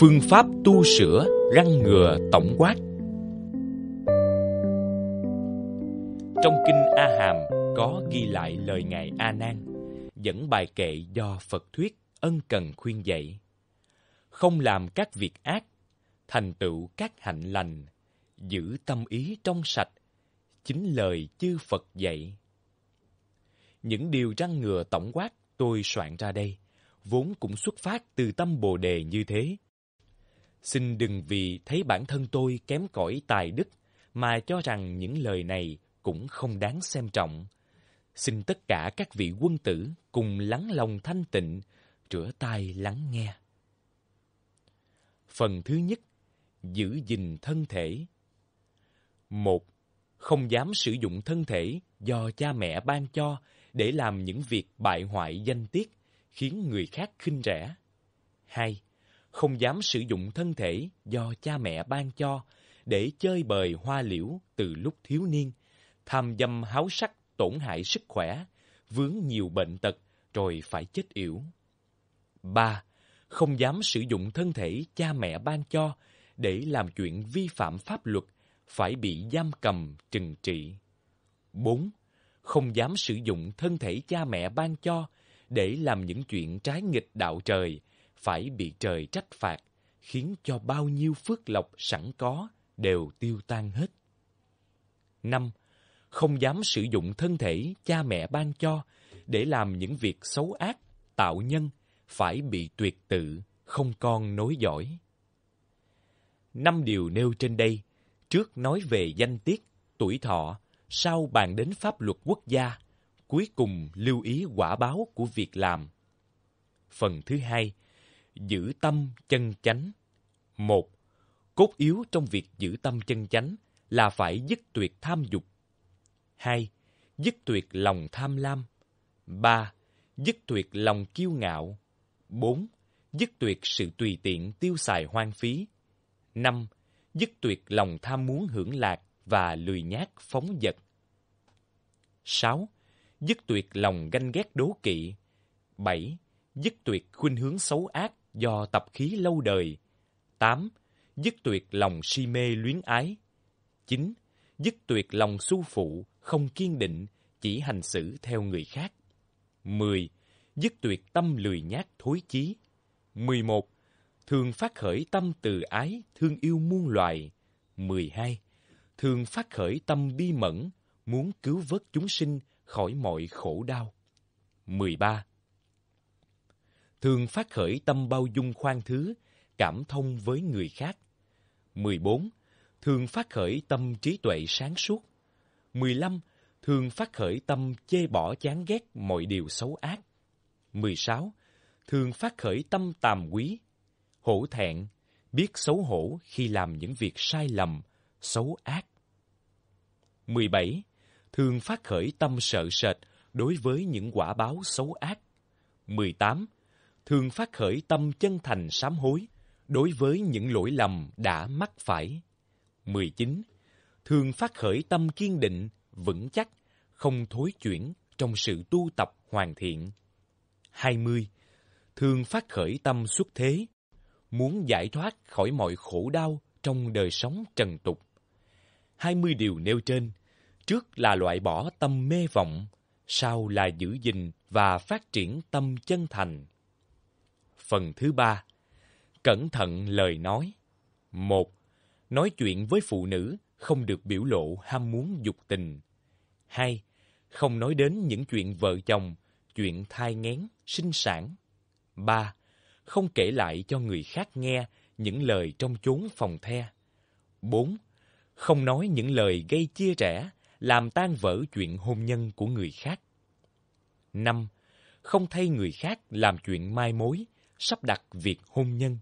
phương pháp tu sửa răng ngừa tổng quát trong kinh a hàm có ghi lại lời ngài a nan dẫn bài kệ do phật thuyết ân cần khuyên dạy không làm các việc ác thành tựu các hạnh lành giữ tâm ý trong sạch chính lời chư phật dạy những điều răng ngừa tổng quát tôi soạn ra đây vốn cũng xuất phát từ tâm bồ đề như thế Xin đừng vì thấy bản thân tôi kém cỏi tài đức mà cho rằng những lời này cũng không đáng xem trọng. Xin tất cả các vị quân tử cùng lắng lòng thanh tịnh, rửa tai lắng nghe. Phần thứ nhất, giữ gìn thân thể. Một, không dám sử dụng thân thể do cha mẹ ban cho để làm những việc bại hoại danh tiết, khiến người khác khinh rẻ. Hai, không dám sử dụng thân thể do cha mẹ ban cho để chơi bời hoa liễu từ lúc thiếu niên, tham dâm háo sắc tổn hại sức khỏe, vướng nhiều bệnh tật rồi phải chết yểu. ba Không dám sử dụng thân thể cha mẹ ban cho để làm chuyện vi phạm pháp luật, phải bị giam cầm trừng trị. bốn Không dám sử dụng thân thể cha mẹ ban cho để làm những chuyện trái nghịch đạo trời, phải bị trời trách phạt, khiến cho bao nhiêu phước lộc sẵn có đều tiêu tan hết. năm Không dám sử dụng thân thể cha mẹ ban cho để làm những việc xấu ác, tạo nhân, phải bị tuyệt tự, không con nối dõi. Năm điều nêu trên đây, trước nói về danh tiết, tuổi thọ, sau bàn đến pháp luật quốc gia, cuối cùng lưu ý quả báo của việc làm. Phần thứ hai, giữ tâm chân chánh. Một, cốt yếu trong việc giữ tâm chân chánh là phải dứt tuyệt tham dục. Hai, dứt tuyệt lòng tham lam. Ba, dứt tuyệt lòng kiêu ngạo. Bốn, dứt tuyệt sự tùy tiện tiêu xài hoang phí. Năm, dứt tuyệt lòng tham muốn hưởng lạc và lười nhác phóng dật. sáu Dứt tuyệt lòng ganh ghét đố kỵ. bảy Dứt tuyệt khuynh hướng xấu ác do tập khí lâu đời. 8. Dứt tuyệt lòng si mê luyến ái. 9. Dứt tuyệt lòng su phụ, không kiên định, chỉ hành xử theo người khác. 10. Dứt tuyệt tâm lười nhát thối chí. 11. Thường phát khởi tâm từ ái, thương yêu muôn loài. 12. Thường phát khởi tâm bi mẫn, muốn cứu vớt chúng sinh khỏi mọi khổ đau. 13 thường phát khởi tâm bao dung khoan thứ, cảm thông với người khác. 14. Thường phát khởi tâm trí tuệ sáng suốt. 15. Thường phát khởi tâm chê bỏ chán ghét mọi điều xấu ác. 16. Thường phát khởi tâm tàm quý, hổ thẹn, biết xấu hổ khi làm những việc sai lầm, xấu ác. 17. Thường phát khởi tâm sợ sệt đối với những quả báo xấu ác. 18 thường phát khởi tâm chân thành sám hối đối với những lỗi lầm đã mắc phải. 19. Thường phát khởi tâm kiên định, vững chắc, không thối chuyển trong sự tu tập hoàn thiện. 20. Thường phát khởi tâm xuất thế, muốn giải thoát khỏi mọi khổ đau trong đời sống trần tục. 20 điều nêu trên, trước là loại bỏ tâm mê vọng, sau là giữ gìn và phát triển tâm chân thành phần thứ ba cẩn thận lời nói một nói chuyện với phụ nữ không được biểu lộ ham muốn dục tình hai không nói đến những chuyện vợ chồng chuyện thai nghén sinh sản ba không kể lại cho người khác nghe những lời trong chốn phòng the bốn không nói những lời gây chia rẽ làm tan vỡ chuyện hôn nhân của người khác năm không thay người khác làm chuyện mai mối sắp đặt việc hôn nhân.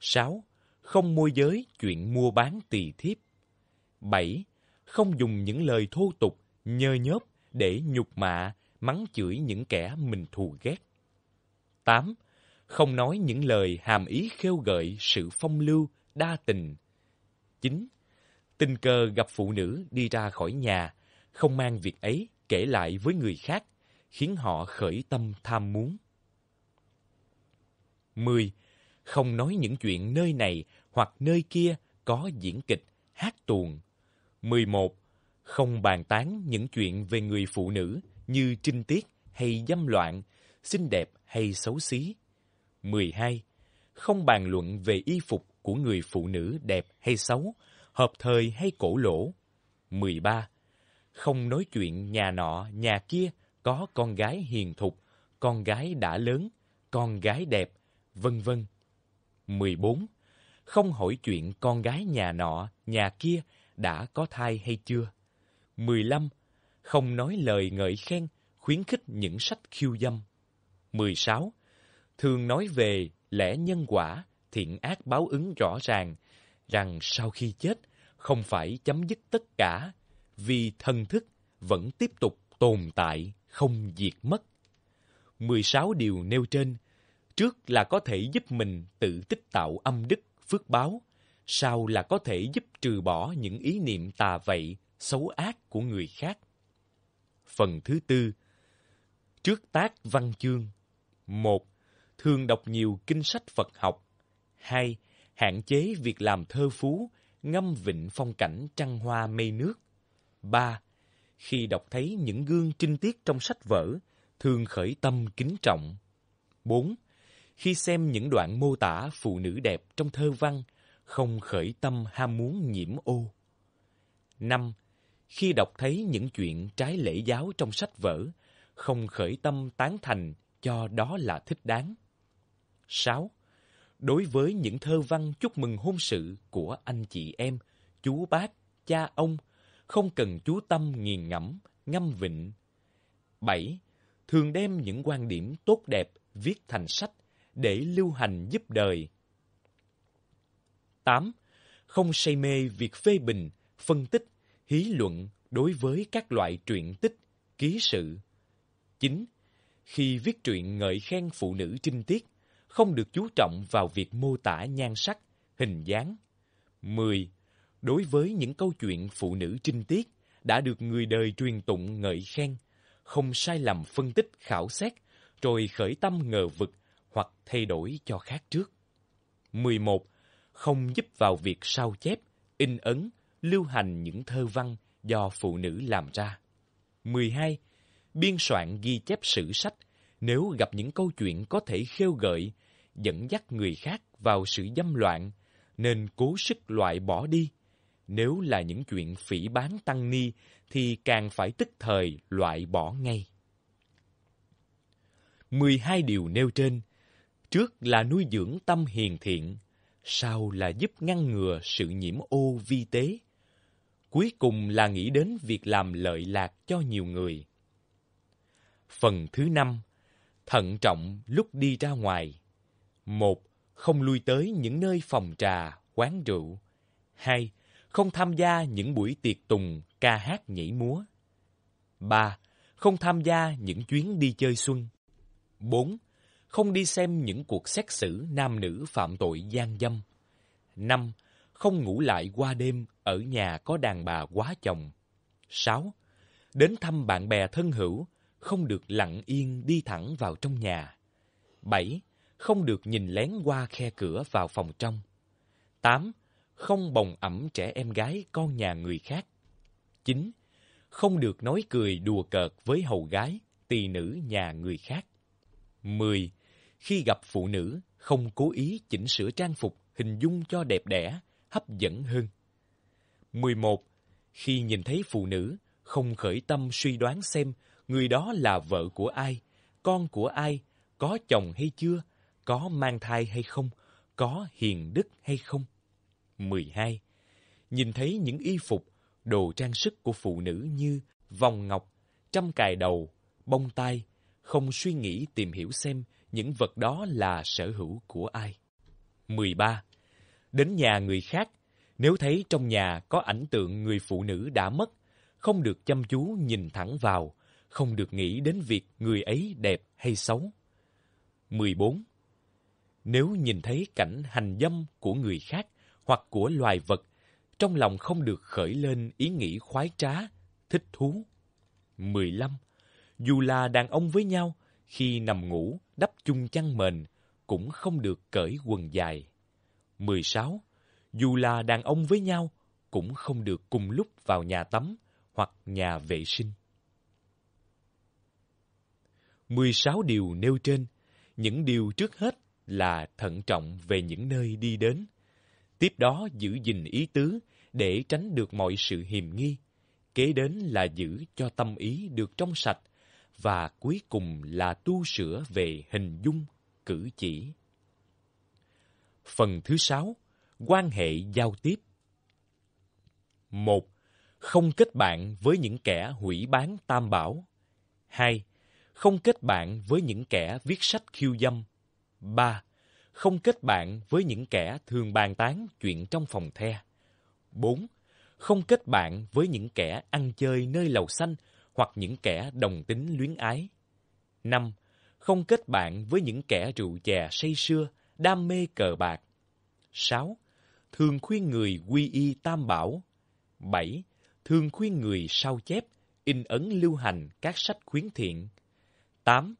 6. Không môi giới chuyện mua bán tỳ thiếp. 7. Không dùng những lời thô tục, nhơ nhớp để nhục mạ, mắng chửi những kẻ mình thù ghét. 8. Không nói những lời hàm ý khêu gợi sự phong lưu, đa tình. 9. Tình cờ gặp phụ nữ đi ra khỏi nhà, không mang việc ấy kể lại với người khác, khiến họ khởi tâm tham muốn. 10. Không nói những chuyện nơi này hoặc nơi kia có diễn kịch, hát tuồng. 11. Không bàn tán những chuyện về người phụ nữ như trinh tiết hay dâm loạn, xinh đẹp hay xấu xí. 12. Không bàn luận về y phục của người phụ nữ đẹp hay xấu, hợp thời hay cổ lỗ. 13. Không nói chuyện nhà nọ, nhà kia có con gái hiền thục, con gái đã lớn, con gái đẹp, vân vân. 14. Không hỏi chuyện con gái nhà nọ, nhà kia đã có thai hay chưa. 15. Không nói lời ngợi khen, khuyến khích những sách khiêu dâm. 16. Thường nói về lẽ nhân quả, thiện ác báo ứng rõ ràng, rằng sau khi chết không phải chấm dứt tất cả, vì thần thức vẫn tiếp tục tồn tại, không diệt mất. 16 điều nêu trên Trước là có thể giúp mình tự tích tạo âm đức, phước báo, sau là có thể giúp trừ bỏ những ý niệm tà vậy, xấu ác của người khác. Phần thứ tư Trước tác văn chương một Thường đọc nhiều kinh sách Phật học hai Hạn chế việc làm thơ phú, ngâm vịnh phong cảnh trăng hoa mây nước ba Khi đọc thấy những gương trinh tiết trong sách vở, thường khởi tâm kính trọng bốn khi xem những đoạn mô tả phụ nữ đẹp trong thơ văn, không khởi tâm ham muốn nhiễm ô. năm Khi đọc thấy những chuyện trái lễ giáo trong sách vở, không khởi tâm tán thành cho đó là thích đáng. 6. Đối với những thơ văn chúc mừng hôn sự của anh chị em, chú bác, cha ông, không cần chú tâm nghiền ngẫm, ngâm vịnh. 7. Thường đem những quan điểm tốt đẹp viết thành sách để lưu hành giúp đời. 8. Không say mê việc phê bình, phân tích, hí luận đối với các loại truyện tích, ký sự. 9. Khi viết truyện ngợi khen phụ nữ trinh tiết, không được chú trọng vào việc mô tả nhan sắc, hình dáng. 10. Đối với những câu chuyện phụ nữ trinh tiết đã được người đời truyền tụng ngợi khen, không sai lầm phân tích khảo xét, rồi khởi tâm ngờ vực, hoặc thay đổi cho khác trước. 11. Không giúp vào việc sao chép, in ấn, lưu hành những thơ văn do phụ nữ làm ra. 12. Biên soạn ghi chép sử sách nếu gặp những câu chuyện có thể khêu gợi, dẫn dắt người khác vào sự dâm loạn, nên cố sức loại bỏ đi. Nếu là những chuyện phỉ bán tăng ni thì càng phải tức thời loại bỏ ngay. 12 điều nêu trên Trước là nuôi dưỡng tâm hiền thiện, sau là giúp ngăn ngừa sự nhiễm ô vi tế. Cuối cùng là nghĩ đến việc làm lợi lạc cho nhiều người. Phần thứ năm, thận trọng lúc đi ra ngoài. Một, không lui tới những nơi phòng trà, quán rượu. Hai, không tham gia những buổi tiệc tùng, ca hát nhảy múa. Ba, không tham gia những chuyến đi chơi xuân. Bốn, không đi xem những cuộc xét xử nam nữ phạm tội gian dâm. 5. Không ngủ lại qua đêm ở nhà có đàn bà quá chồng. 6. Đến thăm bạn bè thân hữu, không được lặng yên đi thẳng vào trong nhà. 7. Không được nhìn lén qua khe cửa vào phòng trong. 8. Không bồng ẩm trẻ em gái con nhà người khác. 9. Không được nói cười đùa cợt với hầu gái, tỳ nữ nhà người khác. 10. Khi gặp phụ nữ, không cố ý chỉnh sửa trang phục, hình dung cho đẹp đẽ, hấp dẫn hơn. 11. Khi nhìn thấy phụ nữ, không khởi tâm suy đoán xem người đó là vợ của ai, con của ai, có chồng hay chưa, có mang thai hay không, có hiền đức hay không. 12. Nhìn thấy những y phục, đồ trang sức của phụ nữ như vòng ngọc, trăm cài đầu, bông tai, không suy nghĩ tìm hiểu xem những vật đó là sở hữu của ai. 13. Đến nhà người khác, nếu thấy trong nhà có ảnh tượng người phụ nữ đã mất, không được chăm chú nhìn thẳng vào, không được nghĩ đến việc người ấy đẹp hay xấu. 14. Nếu nhìn thấy cảnh hành dâm của người khác hoặc của loài vật, trong lòng không được khởi lên ý nghĩ khoái trá, thích thú. 15. Dù là đàn ông với nhau, khi nằm ngủ, đắp chung chăn mền, cũng không được cởi quần dài. 16. Dù là đàn ông với nhau, cũng không được cùng lúc vào nhà tắm hoặc nhà vệ sinh. 16 điều nêu trên, những điều trước hết là thận trọng về những nơi đi đến. Tiếp đó giữ gìn ý tứ để tránh được mọi sự hiềm nghi. Kế đến là giữ cho tâm ý được trong sạch, và cuối cùng là tu sửa về hình dung cử chỉ phần thứ sáu quan hệ giao tiếp một không kết bạn với những kẻ hủy bán tam bảo hai không kết bạn với những kẻ viết sách khiêu dâm ba không kết bạn với những kẻ thường bàn tán chuyện trong phòng the bốn không kết bạn với những kẻ ăn chơi nơi lầu xanh hoặc những kẻ đồng tính luyến ái. 5. Không kết bạn với những kẻ rượu chè say sưa, đam mê cờ bạc. 6. Thường khuyên người quy y tam bảo. 7. Thường khuyên người sao chép, in ấn lưu hành các sách khuyến thiện. 8.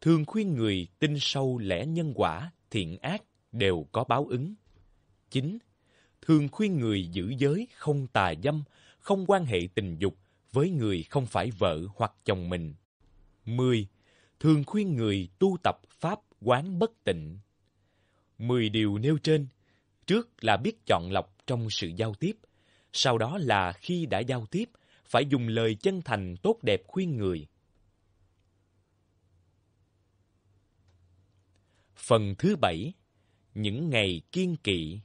Thường khuyên người tin sâu lẽ nhân quả, thiện ác đều có báo ứng. 9. Thường khuyên người giữ giới không tà dâm, không quan hệ tình dục, với người không phải vợ hoặc chồng mình. 10. Thường khuyên người tu tập pháp quán bất tịnh. 10 điều nêu trên, trước là biết chọn lọc trong sự giao tiếp, sau đó là khi đã giao tiếp, phải dùng lời chân thành tốt đẹp khuyên người. Phần thứ bảy Những ngày kiên kỵ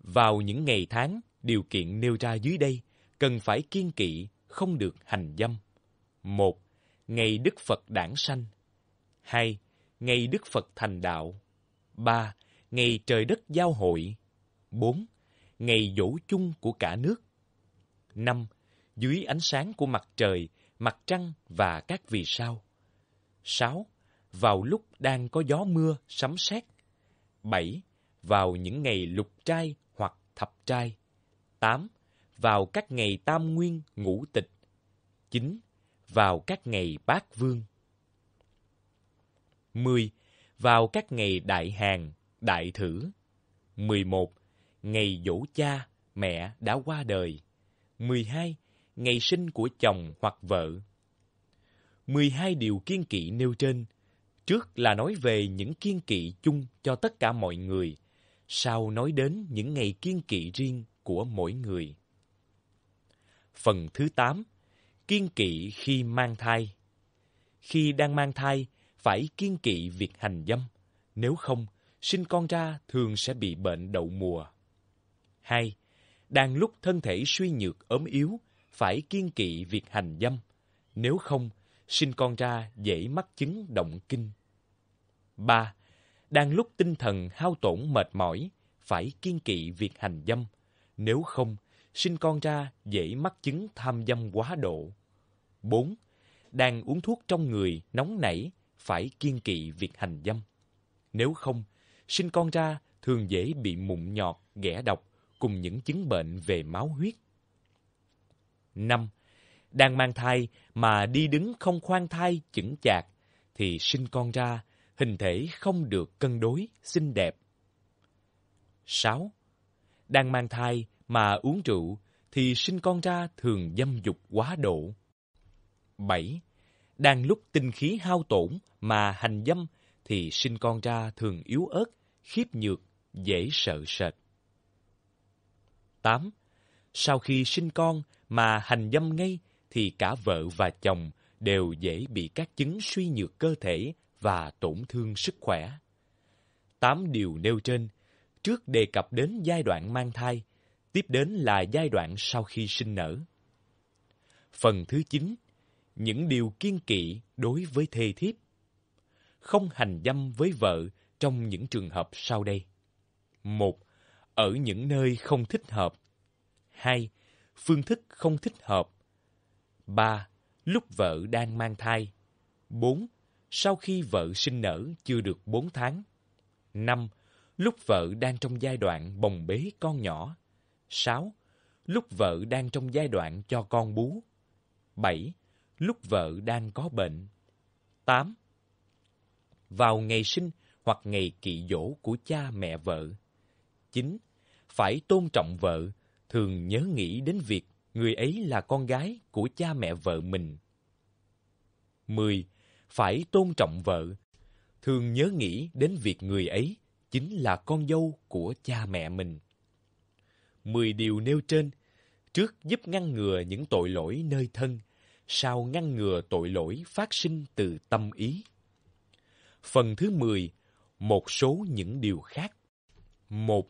Vào những ngày tháng, điều kiện nêu ra dưới đây cần phải kiên kỵ, không được hành dâm. Một, ngày Đức Phật đản sanh. Hai, ngày Đức Phật thành đạo. Ba, ngày trời đất giao hội. Bốn, ngày dỗ chung của cả nước. Năm, dưới ánh sáng của mặt trời, mặt trăng và các vì sao. Sáu, vào lúc đang có gió mưa, sấm sét. Bảy, vào những ngày lục trai hoặc thập trai. Tám, vào các ngày tam nguyên ngũ tịch. chín Vào các ngày bát vương. mười Vào các ngày đại hàng, đại thử. mười một Ngày dỗ cha, mẹ đã qua đời. mười hai Ngày sinh của chồng hoặc vợ. mười hai điều kiên kỵ nêu trên. Trước là nói về những kiên kỵ chung cho tất cả mọi người, sau nói đến những ngày kiên kỵ riêng của mỗi người phần thứ 8 Kiên kỵ khi mang thai Khi đang mang thai, phải kiên kỵ việc hành dâm. Nếu không, sinh con ra thường sẽ bị bệnh đậu mùa. hai Đang lúc thân thể suy nhược ốm yếu, phải kiên kỵ việc hành dâm. Nếu không, sinh con ra dễ mắc chứng động kinh. ba Đang lúc tinh thần hao tổn mệt mỏi, phải kiên kỵ việc hành dâm. Nếu không, sinh con ra dễ mắc chứng tham dâm quá độ. 4. Đang uống thuốc trong người, nóng nảy, phải kiên kỵ việc hành dâm. Nếu không, sinh con ra thường dễ bị mụn nhọt, ghẻ độc, cùng những chứng bệnh về máu huyết. 5. Đang mang thai mà đi đứng không khoan thai, chững chạc, thì sinh con ra, hình thể không được cân đối, xinh đẹp. 6. Đang mang thai mà uống rượu thì sinh con ra thường dâm dục quá độ. 7. Đang lúc tinh khí hao tổn mà hành dâm thì sinh con ra thường yếu ớt, khiếp nhược, dễ sợ sệt. 8. Sau khi sinh con mà hành dâm ngay thì cả vợ và chồng đều dễ bị các chứng suy nhược cơ thể và tổn thương sức khỏe. Tám điều nêu trên, trước đề cập đến giai đoạn mang thai, Tiếp đến là giai đoạn sau khi sinh nở. Phần thứ 9. Những điều kiên kỵ đối với thê thiếp. Không hành dâm với vợ trong những trường hợp sau đây. 1. Ở những nơi không thích hợp. 2. Phương thức không thích hợp. 3. Lúc vợ đang mang thai. 4. Sau khi vợ sinh nở chưa được 4 tháng. 5. Lúc vợ đang trong giai đoạn bồng bế con nhỏ. 6. Lúc vợ đang trong giai đoạn cho con bú. 7. Lúc vợ đang có bệnh. 8. Vào ngày sinh hoặc ngày kỵ dỗ của cha mẹ vợ. 9. Phải tôn trọng vợ, thường nhớ nghĩ đến việc người ấy là con gái của cha mẹ vợ mình. 10. Phải tôn trọng vợ, thường nhớ nghĩ đến việc người ấy chính là con dâu của cha mẹ mình. 10 điều nêu trên, trước giúp ngăn ngừa những tội lỗi nơi thân, sau ngăn ngừa tội lỗi phát sinh từ tâm ý. Phần thứ 10, một số những điều khác. một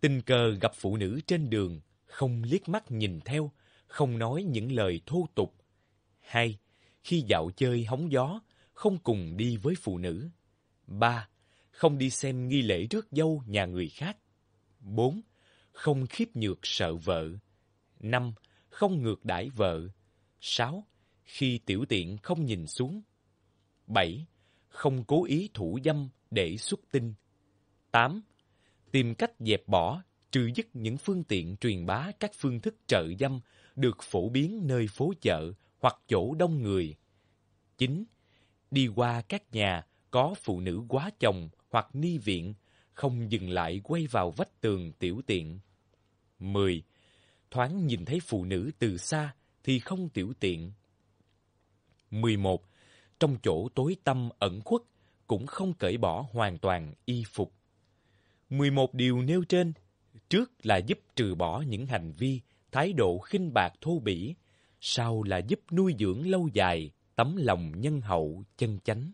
Tình cờ gặp phụ nữ trên đường, không liếc mắt nhìn theo, không nói những lời thô tục. 2. Khi dạo chơi hóng gió, không cùng đi với phụ nữ. 3. Không đi xem nghi lễ rước dâu nhà người khác. 4 không khiếp nhược sợ vợ. năm Không ngược đãi vợ. sáu Khi tiểu tiện không nhìn xuống. bảy Không cố ý thủ dâm để xuất tinh. tám Tìm cách dẹp bỏ, trừ dứt những phương tiện truyền bá các phương thức trợ dâm được phổ biến nơi phố chợ hoặc chỗ đông người. chín Đi qua các nhà có phụ nữ quá chồng hoặc ni viện không dừng lại quay vào vách tường tiểu tiện. 10. Thoáng nhìn thấy phụ nữ từ xa thì không tiểu tiện. 11. Trong chỗ tối tăm ẩn khuất cũng không cởi bỏ hoàn toàn y phục. 11 điều nêu trên, trước là giúp trừ bỏ những hành vi, thái độ khinh bạc thô bỉ, sau là giúp nuôi dưỡng lâu dài tấm lòng nhân hậu chân chánh.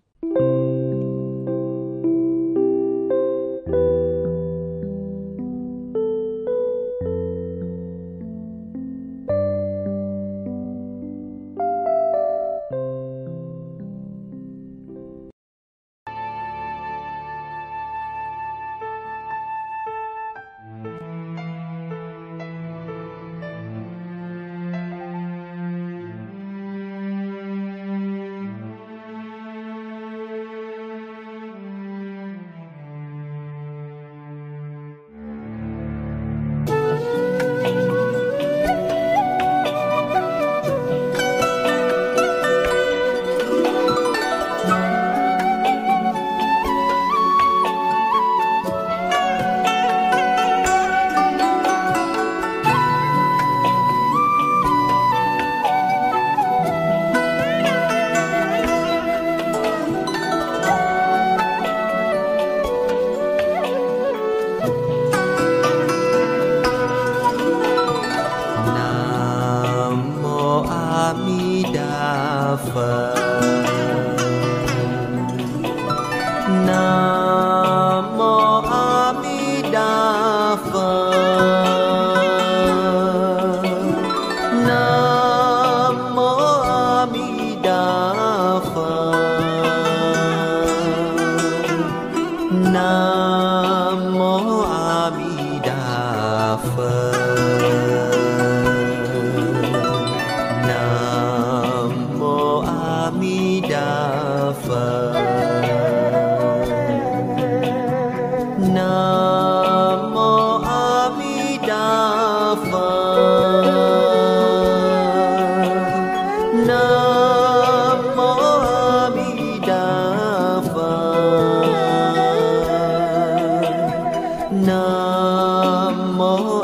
Nam Mô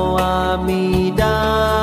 আমি দা